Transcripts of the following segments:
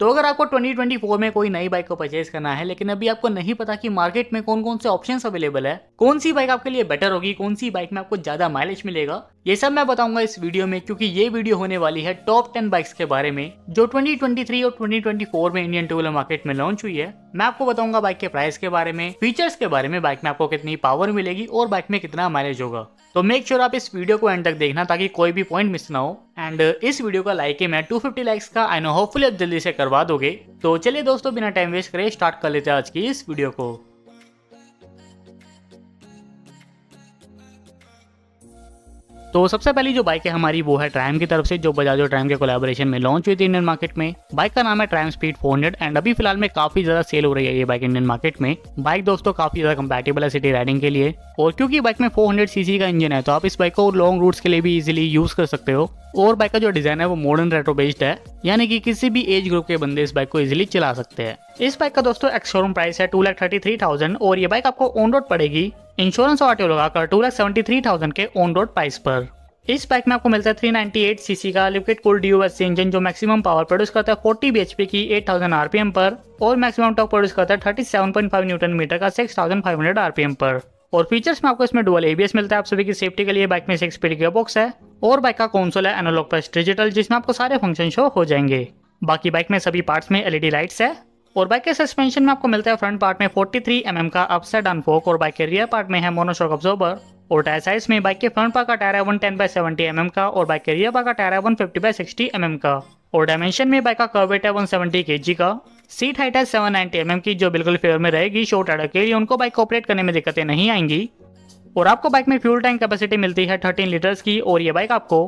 तो अगर आपको 2024 में कोई नई बाइक को परचेज करना है लेकिन अभी आपको नहीं पता कि मार्केट में कौन कौन से ऑप्शन अवेलेबल है कौन सी बाइक आपके लिए बेटर होगी कौन सी बाइक में आपको ज्यादा माइलेज मिलेगा ये सब मैं बताऊंगा इस वीडियो में क्योंकि ये वीडियो होने वाली है टॉप 10 बाइक्स के बारे में जो 2023 और 2024 में इंडियन टू मार्केट में लॉन्च हुई है मैं आपको बताऊंगा बाइक के प्राइस के बारे में फीचर्स के बारे में बाइक में आपको कितनी पावर मिलेगी और बाइक में कितना माइलेज होगा तो मेक श्योर sure आप इस वीडियो को एंड तक देखना ताकि कोई भी पॉइंट मिस ना हो एंड uh, इस वीडियो का लाइक है मैं 250 लाइक्स का आई नो होपफुली आप जल्दी से करवा दोगे तो चलिए दोस्तों बिना टाइम वेस्ट करे स्टार्ट कर लेते हैं आज की इस वीडियो को तो सबसे पहली जो बाइक है हमारी वो है ट्राइम की तरफ से जो बजाजो ट्राइम के कोलेबोरेशन में लॉन्च हुई थी इंडियन मार्केट में बाइक का नाम है ट्राइम स्पीड 400 एंड अभी फिलहाल में काफी ज्यादा सेल हो रही है ये बाइक इंडियन मार्केट में बाइक दोस्तों काफी ज्यादा कंपेटेबल है सिटी राइडिंग के लिए और क्योंकि बाइक में 400 सीसी का इंजन है तो आप इस बाइक को लॉन्ग रूट्स के लिए भी इजिली यूज कर सकते हो और बाइक का जो डिजाइन है वो मॉडर्न रेट्रो बेस्ड है यानी कि किसी भी एज ग्रुप के बंदे इस बाइक को इजिली चला सकते हैं इस बाइक का दोस्तों एक्स शोरूम प्राइस है two lakh thirty three thousand और ये बाइक आपको ऑन रोड पड़ेगी इंश्योरेंस और लगाकर two lakh seventy three thousand के ऑन रोड प्राइस पर इस बाइक में आपको मिलता है थ्री एट सीसी का लिक्विड कूल एस इंजन जो मैक्सिमम पावर प्रोड्यूस करता है 40 बीएचपी की एट थाउजेंड आरपीएम पर और मैक्सिमम टॉक प्रोड्यूस करता है thirty seven point five newton metre का सिक्स थाउजेंड 6500 आरपीएम पर और फीचर्स में आपको इसमें डुअल एबीएस मिलता है आप सभी की सेफ्टी के लिए बाइक में सिक्स स्पीड गियर बॉक्स है और बाइक का कौनसोल है एनोलॉग प्लस डिजिटल जिसमें आपको सारे फंक्शन शो हो जाएंगे बाकी बाइक में सभी पार्ट्स में एलईडी लाइट्स है और बाइक के सस्पेंशन में आपको मिलता है फ्रंट पार्ट में 43 थ्री mm का अपसेट डाउन फोक और बाइक के रियर पार्ट में है मोनोशॉक ऑब्जॉर्वर और टायर साइज में बाइक के फ्रंट पार्ट का टायर है one ten by seventy M का और बाइक के रियर पार्ट का टायर है one fifty by sixty M का और डायमेंशन में बाइक का कर्वेट है वन सेवेंटी के जी का सीट हाइट है सेवन नाइनटी एम की जो बिल्कुल फेवर में रहेगी शो आर्डर के लिए उनको बाइक को ऑपरेट करने में दिक्कतें नहीं आएंगी और आपको बाइक में फ्यूल टैंक कैपेसिटी मिलती है थर्टीन लीटर्स की और ये बाइक आपको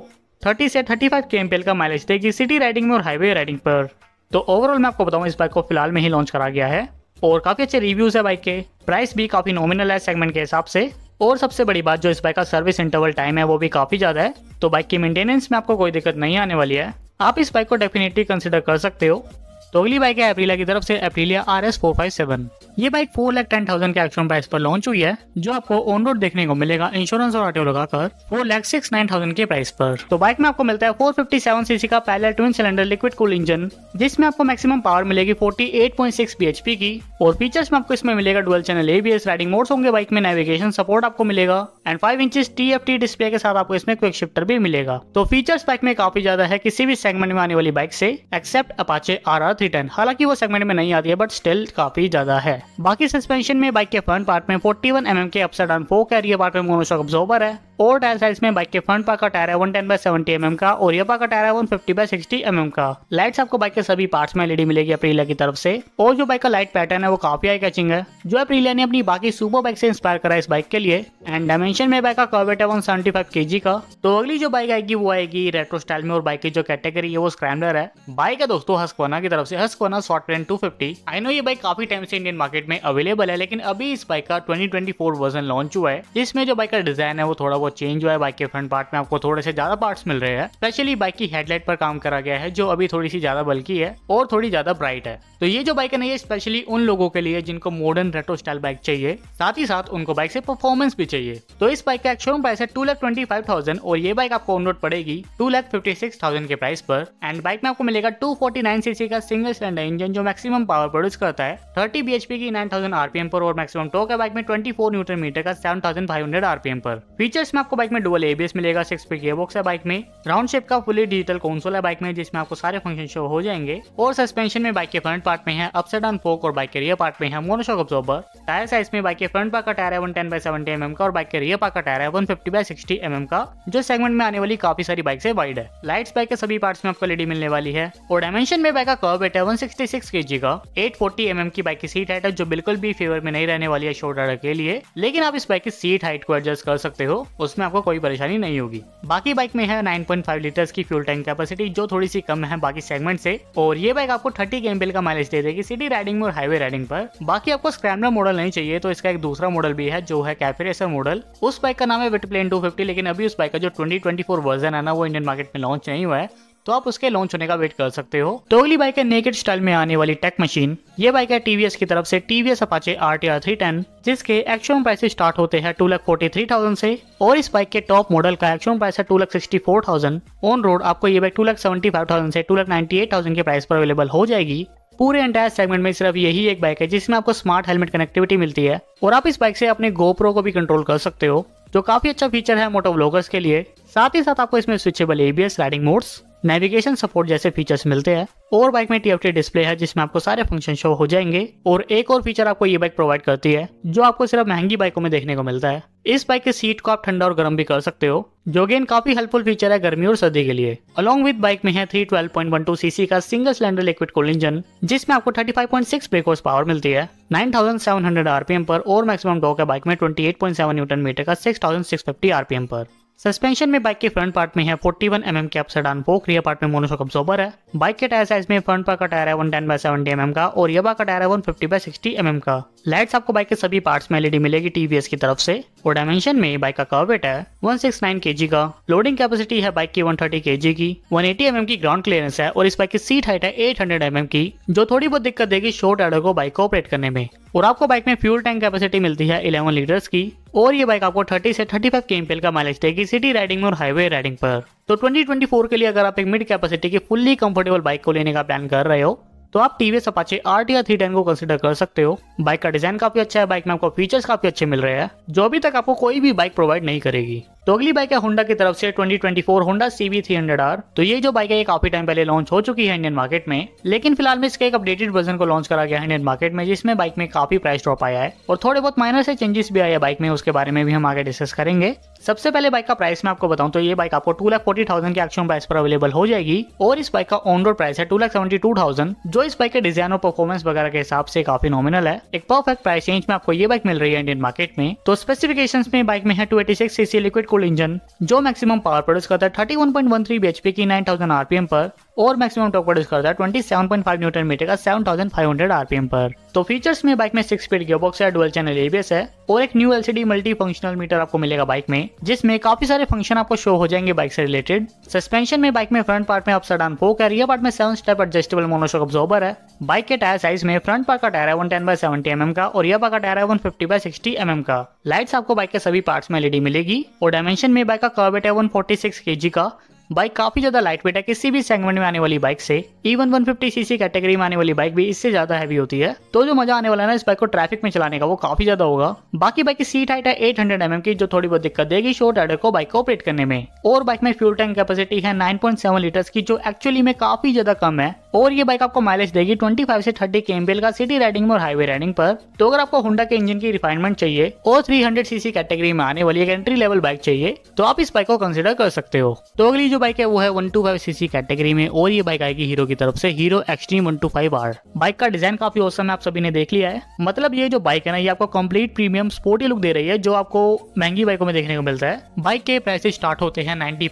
थर्टी से थर्टी फाइव के का माइलेज देगी सिटी राइडिंग में और हाईवे राइडिंग पर तो ओवरऑल मैं आपको बताऊँ इस बाइक को फिलहाल में ही लॉन्च करा गया है और काफ़ी अच्छे रिव्यूज़ है बाइक के प्राइस भी काफ़ी नॉमिनल है सेगमेंट के हिसाब से और सबसे बड़ी बात जो इस बाइक का सर्विस इंटरवल टाइम है वो भी काफ़ी ज़्यादा है तो बाइक की मेंटेनेंस में आपको कोई दिक्कत नहीं आने वाली है आप इस बाइक को डेफिनेटली कंसिडर कर सकते हो तो अगली बाइक है अप्रीला की तरफ से Aprilia R S four five seven ये bike four lakh ten thousand के एक्शन प्राइस पर लॉन्च हुई है जो आपको ऑन रोड देखने को मिलेगा इंश्योरेंस और ऑटो लगाकर four lakh six nine thousand के प्राइस पर तो बाइक में आपको मिलता है फोर फिफ्टी सेवन सीसी का पहले twin cylinder liquid cool engine जिसमें आपको मैक्सिमम पावर मिलेगी forty eight point six B H P की और फीचर्स में आपको इसमें मिलेगा dual channel S riding modes होंगे बाइक में नेविगेशन सपोर्ट आपको मिलेगा and five inch T F T display के साथ आपको इसमें क्विक शिफ्टर भी मिलेगा तो फीचर्स बाइक में काफी ज्यादा है किसी भी सेगमेंट में आने वाली बाइक से except Apache R R three ten हालांकि वो सेगमेंट में नहीं आती है बट स्टिल काफी ज्यादा है बाकी सस्पेंशन में बाइक के फ्रंट पार्ट में फोर्टी वन mm के अपसाइड डाउन फोक पार्ट में मोनोशॉक ऑब्जॉर्वर है और टायर साइज में बाइक के फ्रंट पार का टायर है one ten by seventy M का और ये पार्ट का टायर है one fifty by sixty M का लाइट्स आपको बाइक के सभी पार्ट्स में एलईडी मिलेगी अप्रीलिया की तरफ से और जो बाइक का लाइट पैटर्न है वो काफी आई कैचिंग है जो अप्रीलिया ने अपनी बाकी सुपर बाइक से इंस्पायर करा इस बाइक के लिए एंड डायमेंशन में बाइक का कर्वेट है one seventy five K G का तो अगली जो बाइक आएगी वो आएगी रेट्रो स्टाइल में और बाइक की जो कैटेगरी है वो स्क्रैम्बलर है बाइक है दोस्तों हस्कोना की तरफ से Husqvarna Svartpilen two fifty I know ये बाइक काफी टाइम से इंडियन मार्केट में अवेलेबल है लेकिन अभी इस बाइक का ट्वेंटी वर्जन लॉन्च हुआ है इसमें जो बाइक का डिजाइन है वो थोड़ा बहुत चेंज हुआ है बाइक के फ्रंट पार्ट में आपको थोड़े से ज्यादा पार्ट्स मिल रहे हैं स्पेशली बाइक की हेडलाइट पर काम करा गया है जो अभी थोड़ी सी ज्यादा बल्कि है और थोड़ी ज्यादा ब्राइट है तो ये जो बाइक है ना ये स्पेशली उन लोगों के लिए जिनको मॉडर्न रेटो स्टाइल बाइक चाहिए साथ ही साथ उनको बाइक से परफॉर्मेंस भी चाहिए तो इस बाइक का शोरूम प्राइस है two lakh twenty five thousand और ये बाइक आपको ऑन रोड पड़ेगी two lakh fifty six thousand के प्राइस पर एंड बाइक में आपको मिलेगा टू फोर्टी नाइन सीसी का सिंगल सिलेंडर इंजन जो मैक्सिमम पावर प्रोड्यूस करता है थर्टी बी की नाइन थाउजेंड आरपीएम पर और मैक्सिमम टॉक है बाइक में ट्वेंटी फोर न्यूटन मीटर का seven thousand five hundred RPM पर फीचर्स इसमें आपको बाइक में डुबल एबीएस मिलेगा सिक्स स्पीड गियरबॉक्स है बाइक में राउंड शेप का फुली डिजिटल कौनसोल है बाइक में जिसमें आपको सारे फंक्शन शो हो जाएंगे और सस्पेंशन में बाइक के फ्रंट पार्ट में है अपसे डाउन फोक और बाइक के रियर पार्ट में है मोनोशॉक ऑब्जॉर्वर टायर साइज में बाइक के फ्रंट पार्ट का टायर है one ten by seventy M का और बाइक के रियर पार्ट का टायर है one fifty by sixty M का जो सेगमेंट में आने वाली काफी सारी बाइक से वाइड है लाइट्स बाइक के सभी पार्ट में आपको लेडी मिलने वाली है और डायमेंशन में बाइक का कर्व है one sixty six K G का एट फोर्टी एम की बाइक की सीट हाइट है जो बिल्कुल भी फेवर में नहीं रहने वाली है शोल्डर के लिए लेकिन आप इस बाइक की सीट हाइट को एडजस्ट कर सकते हो उसमें आपको कोई परेशानी नहीं होगी बाकी बाइक में है 9.5 लीटर्स की फ्यूल टैंक कैपेसिटी जो थोड़ी सी कम है बाकी सेगमेंट से और ये बाइक आपको 30 के का माइलेज दे देगी सिटी राइडिंग और हाईवे राइडिंग पर बाकी आपको स्क्रैमलर मॉडल नहीं चाहिए तो इसका एक दूसरा मॉडल भी है जो है कैफे रेसर मॉडल उस बाइक का नाम है विट प्लेन टू लेकिन अभी उस बाइक का जो ट्वेंटी वर्जन है ना वो इंडियन मार्केट में लॉन्च नहीं हुआ है तो आप उसके लॉन्च होने का वेट कर सकते हो तो अगली बाइक है नेकेड स्टाइल में आने वाली टेक मशीन ये बाइक है टीवीएस की तरफ से TVS Apache R T R three ten जिसके एक्चुअल प्राइस स्टार्ट होते हैं two lakh forty three thousand से और इस बाइक के टॉप मॉडल का एक्चुअल प्राइस है two lakh sixty four thousand on road आपको ये bike two lakh seventy five thousand से two lakh ninety eight thousand के प्राइस पर अवेलेबल हो जाएगी पूरे एंटायर सेगमेंट में सिर्फ यही एक बाइक है जिसमें आपको स्मार्ट हेलमेट कनेक्टिविटी मिलती है और आप इस बाइक से अपने गोप्रो को भी कंट्रोल कर सकते हो जो काफी अच्छा फीचर है मोटो ब्लॉगर्स के लिए साथ ही साथ आपको इसमें switchable ABS riding modes navigation support जैसे फीचर्स मिलते हैं और बाइक में टी डिस्प्ले है जिसमें आपको सारे फंक्शन शो हो जाएंगे और एक और फीचर आपको ये बाइक प्रोवाइड करती है जो आपको सिर्फ महंगी बाइकों में देखने को मिलता है इस बाइक की सीट को आप ठंडा और गर्म भी कर सकते हो जो गेन काफी हेल्पफुल फीचर है गर्मी और सर्दी के लिए अलॉन्ग विद बाइक में है three twelve point one two CC का single cylinder liquid cool engine जिसमें आपको thirty five point six brake power मिलती है nine thousand seven hundred RPM पर और मैक्सिमम डॉक है बाइक में twenty eight point seven newton metre का six thousand six fifty RPM पर सस्पेंशन में बाइक के फ्रंट पार्ट में है 41 वन एम के अपसडान फोक रियर पार्ट में मोनोशॉक अब्जॉर्बर है बाइक के टायर साइज में फ्रंट पार्ट का टायर है टेन बाय सेवेंटी एम का और यबा का टायर है फिफ्टी बाय सिक्सटी एम का लाइट्स आपको बाइक के सभी पार्ट्स में एलईडी मिलेगी टीवीएस की तरफ से फोर डायमेंशन में बाइक का कर्व वेट है 169 जी का लोडिंग कैपेसिटी है बाइक की 130 जी की 180 mm की ग्राउंड क्लियरेंस है और इस बाइक की सीट हाइट है 800 mm की जो थोड़ी बहुत दिक्कत देगी शोट राइडर को बाइक को ऑपरेट करने में और आपको बाइक में फ्यूल टैंक कैपेसिटी मिलती है 11 लीटर्स की और ये बाइक आपको 30 से 35 फाइव के का माइलेज देगी सिटी राइडिंग में और हाईवे राइडिंग पर तो 2024 के लिए अगर आप एक मिड कैपेसिटी की फुल्ली कंफर्टेबल बाइक को लेने का प्लान कर रहे हो तो आप टीवीएस अपाचे आर या थ्री टेन को कंसिडर कर सकते हो बाइक का डिजाइन काफी अच्छा है बाइक में आपको फीचर्स काफी अच्छे मिल रहे हैं जो अभी तक आपको कोई भी बाइक प्रोवाइड नहीं करेगी तो अगली बाइक है होंडा की तरफ से 2024 होंडा सीवी आर तो ये जो बाइक है ये काफी टाइम पहले लॉन्च हो चुकी है इंडियन मार्केट में लेकिन फिलहाल में इसके एक अपडेटेड वर्जन को लॉन्च करा गया है इंडियन मार्केट में जिसमें बाइक में काफी प्राइस ड्रॉप आया है और थोड़े बहुत माइनर से चेंजेस भी आया बाइक में उसके बारे में भी हम आगे डिस्कस करेंगे सबसे पहले बाइक का प्राइस मैं आपको बताऊं तो ये बाइक आपको टू लाख फोर्टी थाउजेंड के एक्शन प्राइस पर अवेलेबल हो जाएगी और इस बाइक का ऑन रोड प्राइस है two lakh seventy two thousand जो इस बाइक के डिजाइन और परफॉर्मेंस वगैरह के हिसाब से काफी नॉमिनल है एक परफेक्ट प्राइस रेंज में आपको ये बाइक मिल रही है इंडियन मार्केट में तो स्पेसिफिकेशन में बाइक में है two eighty six cc liquid cool engine जो मैक्सिमम पावर प्रोड्यूस करता है thirty one point one three B H P की नाइन थाउजेंड आरपीएम पर और मैक्सिमम टॉप प्रोड्यूस करता है फाइव न्यूटन मीटर का seven thousand five hundred RPM पर तो फीचर्स में बाइक में सिक्स स्पीड गियरबॉक्स है डुअल चैनल एबीएस है और एक new LCD multi functional meter आपको मिलेगा बाइक में जिसमें काफी सारे फंक्शन आपको शो हो जाएंगे बाइक से रिलेटेड सस्पेंशन में बाइक में फ्रंट पार्ट में अपसर डाउन फोक है रियर पार्ट में seven step adjustable monoshock absorber है बाइक के टायर साइज में फ्रंट पार्ट का टायर है one ten by seventy mm का और रियर पार्ट का टायर है one fifty by sixty mm का लाइट्स आपको बाइक के सभी पार्ट्स में एलईडी मिलेगी और डायमेंशन में बाइक का कर्वेट है वन फोर्टी सिक्स केजी जी का बाइक काफ़ी ज़्यादा लाइट वेट है किसी भी सेगमेंट में आने वाली बाइक से इवन 150 सीसी कैटेगरी में आने वाली बाइक भी इससे ज्यादा हैवी होती है तो जो मजा आने वाला है ना इस बाइक को ट्रैफिक में चलाने का वो काफी ज्यादा होगा बाकी बाइक की सीट हाइट है एट हंड्रेड mm की जो थोड़ी बहुत दिक्कत देगी शोर राइडर को बाइक को ऑपरेट करने में और बाइक में फ्यूल टैंक कैपेसिटी है नाइन पॉइंट सेवन लीटर्स की जो एक्चुअली में काफी ज्यादा कम है और ये बाइक आपको माइलेज देगी 25 से 30 के का सिटी राइडिंग में और हाईवे राइडिंग पर तो अगर आपको हुंडा के इंजन की रिफाइनमेंट चाहिए और 300 सीसी कैटेगरी में आने वाली एक एंट्री लेवल बाइक चाहिए तो आप इस बाइक को कंसिडर कर सकते हो तो अगली जो बाइक है वो है 125 सीसी कैटेगरी में और ये बाइक आएगी हीरो की तरफ से Hero Xtreme one two five R bike का डिजाइन काफी औसम है आप सभी ने देख लिया है मतलब ये जो बाइक है ना ये आपको कंप्लीट प्रीमियम स्पोर्टी लुक दे रही है जो आपको महंगी बाइकों में देखने को मिलता है बाइक के प्राइस स्टार्ट होते हैं नाइनटी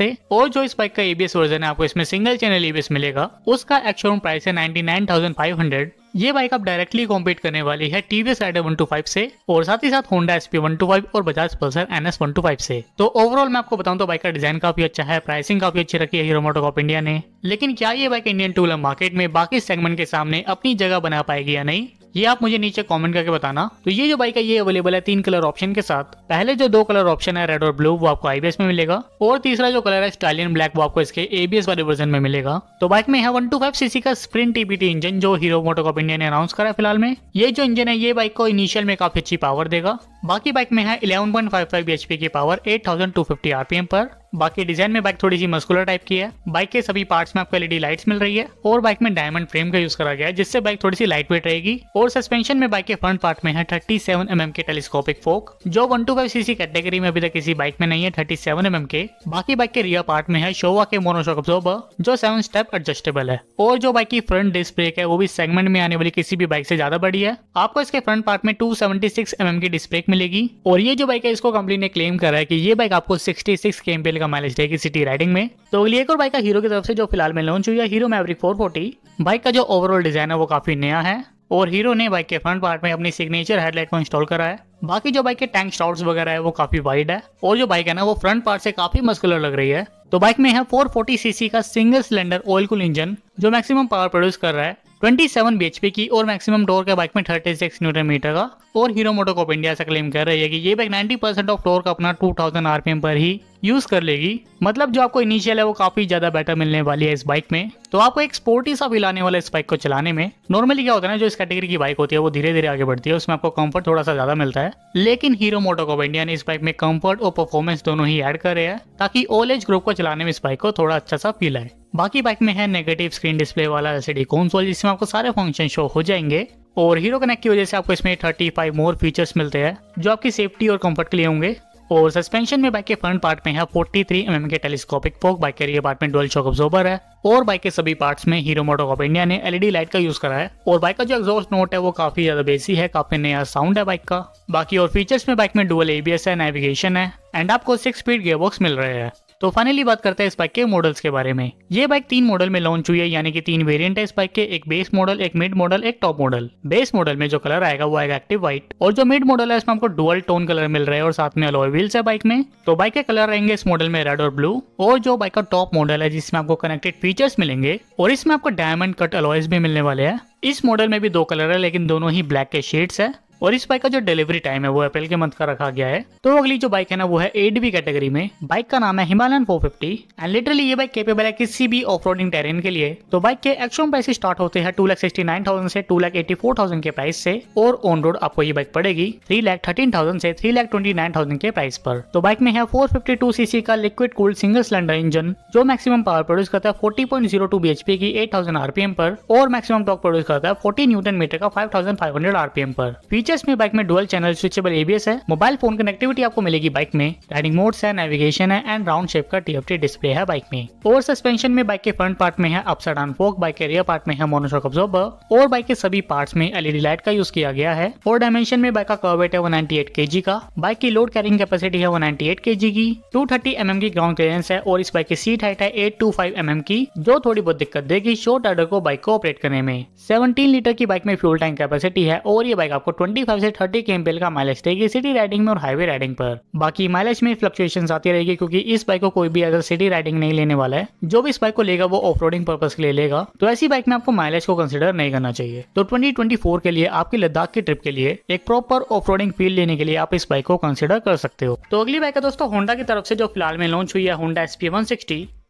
से और जो इस बाइक का एबीएस वर्जन है आपको इसमें सिंगल चैनल एबीएस मिलेगा उसका एक्चुअल प्राइस है नाइनटी ये बाइक अब डायरेक्टली कॉम्पीट करने वाली है टीवीएस राइडर 125 से और साथ ही साथ होंडा एसपी 125 और बजाज पल्सर एनएस 125 से तो ओवरऑल मैं आपको बताऊं तो बाइक का डिजाइन काफी अच्छा है प्राइसिंग काफी अच्छी रखी है हीरो मोटोकॉप इंडिया ने लेकिन क्या ये बाइक इंडियन टू मार्केट में बाकी सेगमेंट के सामने अपनी जगह बना पाएगी या नहीं ये आप मुझे नीचे कमेंट करके बताना तो ये जो बाइक है ये अवेलेबल है तीन कलर ऑप्शन के साथ पहले जो दो कलर ऑप्शन है रेड और ब्लू वो आपको आईबीएस में मिलेगा और तीसरा जो कलर है स्टालियन ब्लैक वो आपको इसके एबीएस वाले वर्जन में मिलेगा तो बाइक में है वन टू फाइव सीसी का स्प्रिंट टीपीटी इंजन जो हीरो मोटोकॉप इंडिया ने अनाउंस करा फिलहाल में ये जो इंजन है ये बाइक को इनिशियल में काफी अच्छी पावर देगा बाकी बाइक में है 11.55 bhp की पावर 8250 आरपीएम पर बाकी डिजाइन में बाइक थोड़ी सी मस्कुलर टाइप की है बाइक के सभी पार्ट्स में आपको एलईडी लाइट्स मिल रही है और बाइक में डायमंड फ्रेम का यूज करा गया है जिससे बाइक थोड़ी सी लाइट वेट रहेगी और सस्पेंशन में बाइक के फ्रंट पार्ट में है थर्टी सेवन mm के टेलीस्कोपिक फोक जो one two five cc category में अभी तक किसी बाइक में नहीं है थर्टी सेवन mm के बाकी बाइक के रियर पार्ट में है शोवा के मोनोशॉक जो सेवन स्टेप एडजस्टेबल है और जो बाइक की फ्रंट डिस्क ब्रेक है वो भी सेगमेंट में आने वाली किसी भी बाइक से ज्यादा बड़ी है आपको इसके फ्रंट पार्ट में टू सेवेंटी सिक्स mm की डिस्क ब्रेक मिलेगी और ये जो बाइक है इसको कंपनी ने क्लेम करा है की ये बाइक आपको सिक्सटी सिक्स के किलोमीटर का माइलेज रहेगी सिटी राइडिंग में तो अगली एक और बाइक का हीरो की तरफ से जो फिलहाल में लॉन्च हुई है हीरो मैवरिक 440 बाइक का जो ओवरऑल डिजाइन है वो काफी नया है और हीरो ने बाइक के फ्रंट पार्ट में अपनी सिग्नेचर हेडलाइट को इंस्टॉल करा है बाकी जो बाइक के टैंक स्टॉल्स वगैरह है वो काफी वाइड है और जो बाइक है ना वो फ्रंट पार्ट से काफी मस्कुलर लग रही है तो बाइक में है 440 सीसी का सिंगल सिलेंडर ऑयल कुल इंजन जो मैक्सिमम पावर प्रोड्यूस कर रहा है 27 सेवन की और मैक्सिमम टोर के बाइक में 36 न्यूटन मीटर का और हीरो मोटोकॉप इंडिया से क्लेम कर रही है कि ये बाइक 90 परसेंट ऑफ टोर का अपना 2000 आरपीएम पर ही यूज कर लेगी मतलब जो आपको इनिशियल है वो काफी ज्यादा बेटर मिलने वाली है इस बाइक में तो आपको एक स्पोर्टी सा फील वाला इस बाइक को चलाने में नॉर्मली क्या होता है ना जो इस कैटेगरी की बाइक होती है वो धीरे धीरे आगे बढ़ती है उसमें आपको कंफर्ट थोड़ा सा ज्यादा मिलता है लेकिन हीरो मोटोकॉप इंडिया ने इस बाइक में कम्फर्ट और परफॉर्मेंस दोनों ही कर करे हैं ताकि ओल्ड एज ग्रुप को चलाने में इस बाइक को थोड़ा अच्छा सा फील आए बाकी बाइक में है नेगेटिव स्क्रीन डिस्प्ले वाला एलसीडी कंसोल जिसमें आपको सारे फंक्शन शो हो जाएंगे और हीरो कनेक्ट की वजह से आपको इसमें 35 मोर फीचर्स मिलते हैं जो आपकी सेफ्टी और कंफर्ट के लिए होंगे और सस्पेंशन में बाइक के फ्रंट पार्ट में है 43 थ्री mm के टेलीस्कोपिक फोक बाइक के रियर पार्ट में डोल शॉक ऑब्जॉर्बर है और बाइक के सभी पार्ट्स में हीरो मोटो ऑफ इंडिया ने एलईडी लाइट e का यूज करा है और बाइक का जो एग्जॉस्ट नोट है वो काफी ज्यादा बेसी है काफी नया साउंड है बाइक का बाकी और फीचर्स में बाइक में डुअल एबीएस है नेविगेशन है एंड आपको सिक्स स्पीड गेयरबॉक्स मिल रहे हैं तो फाइनली बात करते हैं इस बाइक के मॉडल्स के बारे में ये बाइक तीन मॉडल में लॉन्च हुई है यानी कि तीन वेरिएंट है इस बाइक के एक बेस मॉडल एक मिड मॉडल एक टॉप मॉडल बेस मॉडल में जो कलर आएगा वो आएगा एक्टिव व्हाइट और जो मिड मॉडल है इसमें आपको डुअल टोन कलर मिल रहा है और साथ में अलॉय व्हील्स है बाइक में तो बाइक के कलर रहेंगे इस मॉडल में रेड और ब्लू और जो बाइक का टॉप मॉडल है जिसमें आपको कनेक्टेड फीचर्स मिलेंगे और इसमें आपको डायमंड कट अलॉयस भी मिलने वाले हैं इस मॉडल में भी दो कलर है लेकिन दोनों ही ब्लैक के शेड्स है और इस बाइक का जो डिलीवरी टाइम है वो अप्रैल के मंथ का रखा गया है तो अगली जो बाइक है ना वो है एट बी कैटेगरी में बाइक का नाम है हिमालयन 450 एंड लिटरली ये बाइक केपेबल है किसी भी ऑफ रोडिंग टेरेन के लिए तो बाइक के एक्चुअल प्राइस स्टार्ट होते हैं two lakh sixty nine thousand से two lakh eighty four thousand के प्राइस से और ऑन रोड आपको ये बाइक पड़ेगी थ्री लाख थर्टीन थाउजेंड से three lakh twenty nine thousand के प्राइस पर तो बाइक में है फोर फिफ्टी टू सीसी का liquid cool single cylinder engine जो मैक्सिमम पावर प्रोड्यूस करता है forty point zero two B H P की एट थाउजेंड आरपीएम पर और मैक्सिमम टॉक प्रोड्यूस करता है फोर्टी न्यूटन मीटर का five thousand five hundred RPM पर फीचर्स में बाइक में डुअल चैनल स्विचेबल एबीएस है मोबाइल फोन कनेक्टिविटी आपको मिलेगी बाइक में राइडिंग मोड्स है नेविगेशन है एंड राउंड शेप का टीएफटी डिस्प्ले है बाइक में और सस्पेंशन में बाइक के फ्रंट पार्ट में है अपसाइड डाउन फोक बाइक के रियर पार्ट में है मोनोशॉक ऑब्जॉर्बर और बाइक के सभी पार्ट में एलईडी लाइट e का यूज किया गया है फोर डायमेंशन में बाइक का कर्व है वन kg का बाइक की लोड कैरिंग कैपेसिटी है वन kg की 230 एम की ग्राउंड क्लियरेंस है और इस बाइक की सीट हाइट है 825 एम की जो थोड़ी बहुत दिक्कत देगी शोट ऑर्डर को बाइक को ऑपरेट करने में सेवनटीन लीटर की बाइक में फ्यूल टैंक कैपेसिटी है और ये बाइक आपको ट्वेंटी 25 से 30 के का माइलेज रहेगी सिटी राइडिंग में और हाईवे राइडिंग पर बाकी माइलेज में फ्लक्चुएशन आती रहेगी क्योंकि इस बाइक को कोई भी अगर सिटी राइडिंग नहीं लेने वाला है जो भी इस बाइक को लेगा वो ऑफ रोडिंग पर्पज के लिए लेगा तो ऐसी बाइक में आपको माइलेज को कंसिडर नहीं करना चाहिए तो ट्वेंटी के लिए आपकी लद्दाख की ट्रिप के लिए एक प्रॉपर ऑफ रोडिंग फील लेने के लिए आप इस बाइक को कंसिडर कर सकते हो तो अगली बाइक है दोस्तों होंडा की तरफ से जो फिलहाल में लॉन्च हुई है होंडा एसपी वन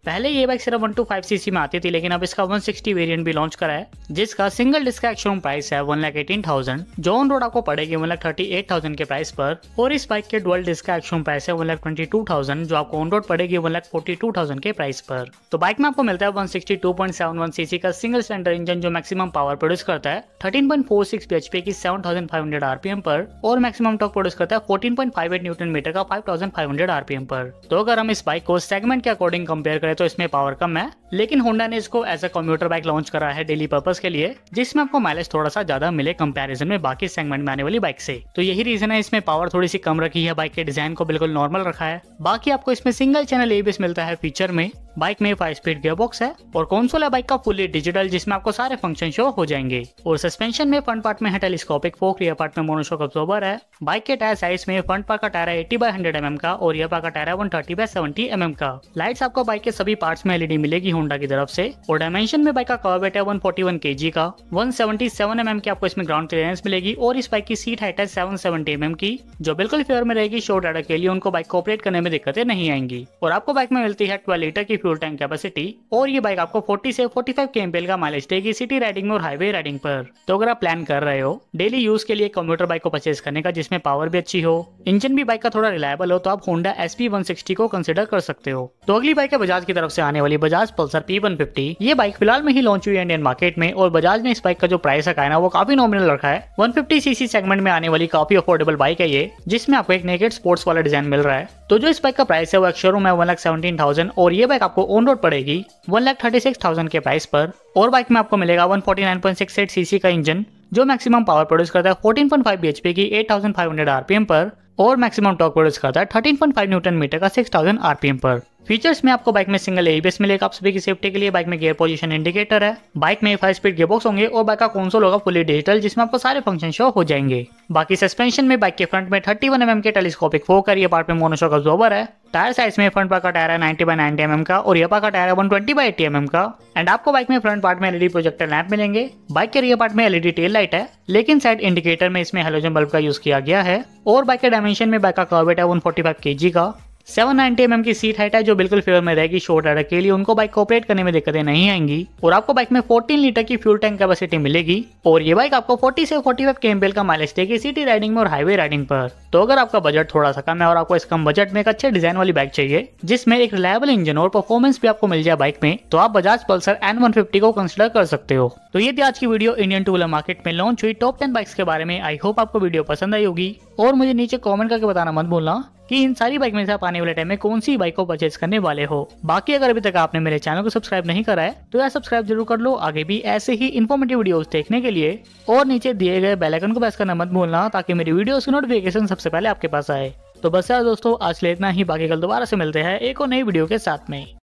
पहले ये बाइक सिर्फ 125 सीसी में आती थी लेकिन अब इसका 160 वेरिएंट भी लॉन्च करा है जिसका सिंगल डिस्क का एक्शन प्राइस है one lakh eighteen thousand on road आपको पड़ेगी one lakh thirty eight thousand के प्राइस पर और इस बाइक के डुअल डिस्क का एक्शन प्राइस है one lakh twenty two thousand जो आपको ऑन रोड पड़ेगी one lakh forty two thousand के प्राइस पर तो बाइक में आपको मिलता है one sixty two point seven one cc का सिंगल सिलेंडर इंजन जो मैक्सिमम पावर प्रोड्यूस करता है thirteen point four six P की seven thousand five hundred RPM पर और मैक्सिमम टॉक प्रोड्यूस करता है fourteen point five eight newton metre का five thousand five hundred RPM पर तो अगर हम इस बाइक को सेगमेंट के अकॉर्डिंग कंपेयर करें तो इसमें पावर कम है लेकिन होंडा ने इसको as a commuter bike launch करा है डेली पर्पज के लिए जिसमें आपको माइलेज थोड़ा सा ज्यादा मिले कंपेरिजन में बाकी सेगमेंट में आने वाली बाइक से तो यही रीजन है इसमें पावर थोड़ी सी कम रखी है बाइक के डिजाइन को बिल्कुल नॉर्मल रखा है बाकी आपको इसमें सिंगल चैनल एबीएस मिलता है फीचर में बाइक में फाइव स्पीड गियर बॉक्स है और कौनसोल है बाइक का फुली डिजिटल जिसमें आपको सारे फंक्शन शो हो जाएंगे और सस्पेंशन में फ्रंट पार्ट में है टेलीस्कोपिक फोक रियर पार्ट में मोनोशोक ऑब्जॉर्वर है बाइक के टायर साइज में फ्रंट पार्ट का टायर है एट्टी बाय हंड्रेड एम का और रियर पार्ट का टायर है one thirty by seventy M का लाइट्स आपको बाइक के सभी पार्ट्स में एलईडी मिलेगी होंडा की तरफ से और डायमेंशन में बाइक का कवर वेट है one forty one K G का वन सेवेंटी सेवन एम की आपको इसमें ग्राउंड क्लियरेंस मिलेगी और इस बाइक की सीट हाइट है सेवन सेवेंटी एम की जो बिल्कुल फेयर में रहेगी शोर डाटा के लिए उनको बाइक को ऑपरेट करने में दिक्कतें नहीं आएंगी और आपको बाइक में मिलती है ट्वेल्व लीटर की फ्यूल टैंक कैपेसिटी और ये बाइक आपको 40 से 45 के का माइलेज देगी सिटी राइडिंग में और हाईवे राइडिंग पर तो अगर आप प्लान कर रहे हो डेली यूज के लिए कम्प्यूटर बाइक को परचेज करने का जिसमें पावर भी अच्छी हो इंजन भी बाइक का थोड़ा रिलायबल हो तो आप होंडा एस को कंसिडर कर सकते हो तो अगली बाइक है बजाज की तरफ से आने वाली बजाज पल्सर पी ये बाइक फिलहाल में ही लॉन्च हुई है इंडियन मार्केट में और बजाज ने इस बाइक का जो प्राइस रखा है ना वो काफी नॉमिनल रखा है वन सीसी सेगमेंट में आने वाली काफी अफोर्डेबल बाइक है ये जिसमें आपको एक नेकेड स्पोर्ट्स वाला डिजाइन मिल रहा है तो जो इस बाइक का प्राइस है वो एक शोरूम है वन लाख सेवेंटीन थाउजेंड और ये बाइक आपको आपको ऑन रोड पड़ेगी one lakh thirty six thousand के प्राइस पर और बाइक में आपको मिलेगा one forty nine point six eight CC का इंजन जो मैक्सिमम पावर प्रोड्यूस करता है fourteen point five B H P की eight thousand five hundred RPM पर और मैक्सिमम टॉक प्रोड्यूस करता है फाइव न्यूटन मीटर का 6000 आरपीएम पर फीचर्स में आपको बाइक में सिंगल एबीएस मिलेगा आप सभी की सेफ्टी के लिए बाइक में गियर पोजीशन इंडिकेटर है बाइक में फाइव स्पीड बॉक्स होंगे और बाइक का कंसोल होगा फुली डिजिटल जिसमें आपको सारे फंक्शन शो हो जाएंगे बाकी सस्पेंशन में बाइक के फ्रंट में थर्टी वन एम के टेलीस्कोपिक फोक ये पार्ट में मोनोशो का जोबर है टायर साइज में फ्रंट पार का टायर है नाइनटी बाई नाइनटी एम का और ये पार का टायर है ट्वेंटी बाई एटी एम का एंड आपको बाइक में फ्रंट पार्ट में एलईडी प्रोजेक्टर लैंप मिलेंगे बाइक के रियर पार्ट में एलईडी टेल लाइट है लेकिन साइड इंडिकेटर में इसमें हेलोजन बल्ब का यूज किया गया है और बाइक के डायमेंशन डायमेंशन में बाइक का कॉर्बेट है के जी का 790 एम की सीट हाइट है जो बिल्कुल फेवर में रहेगी शॉर्ट राइडर के लिए उनको बाइक को ऑपरेट करने में दिक्कतें नहीं आएंगी और आपको बाइक में फोर्टीन लीटर की फ्यूल टैंक कैपेसिटी मिलेगी और ये बाइक आपको फोर्टी से फोर्टी फाइव के एम का माइलेज देगी सिटी राइडिंग में और हाईवे राइडिंग पर तो अगर आपका बजट थोड़ा सा कम है और आपको इस कम बजट में एक अच्छे डिजाइन वाली बाइक चाहिए जिसमें एक रिलायबल इंजन और परफॉर्मेंस भी आपको मिल जाए बाइक में तो आप Bajaj Pulsar N one fifty को कंसिडर कर सकते हो तो ये थी आज की video Indian two wheeler market में लॉन्च हुई टॉप टेन बाइक्स के बारे में आई होप आपको वीडियो पसंद आई होगी और मुझे नीचे कमेंट करके बताना मत भूलना कि इन सारी बाइक में से आप आने वाले टाइम में कौन सी बाइक को परचेज करने वाले हो बाकी अगर अभी तक आपने मेरे चैनल को सब्सक्राइब नहीं करा है तो यार सब्सक्राइब जरूर कर लो आगे भी ऐसे ही इन्फॉर्मेटिव वीडियोस देखने के लिए और नीचे दिए गए बेलाइकन को प्रेस करना मत भूलना ताकि मेरी वीडियो की नोटिफिकेशन सबसे पहले आपके पास आए तो बस यार दोस्तों आज ले इतना ही बाकी कल दोबारा से मिलते हैं एक और नई वीडियो के साथ में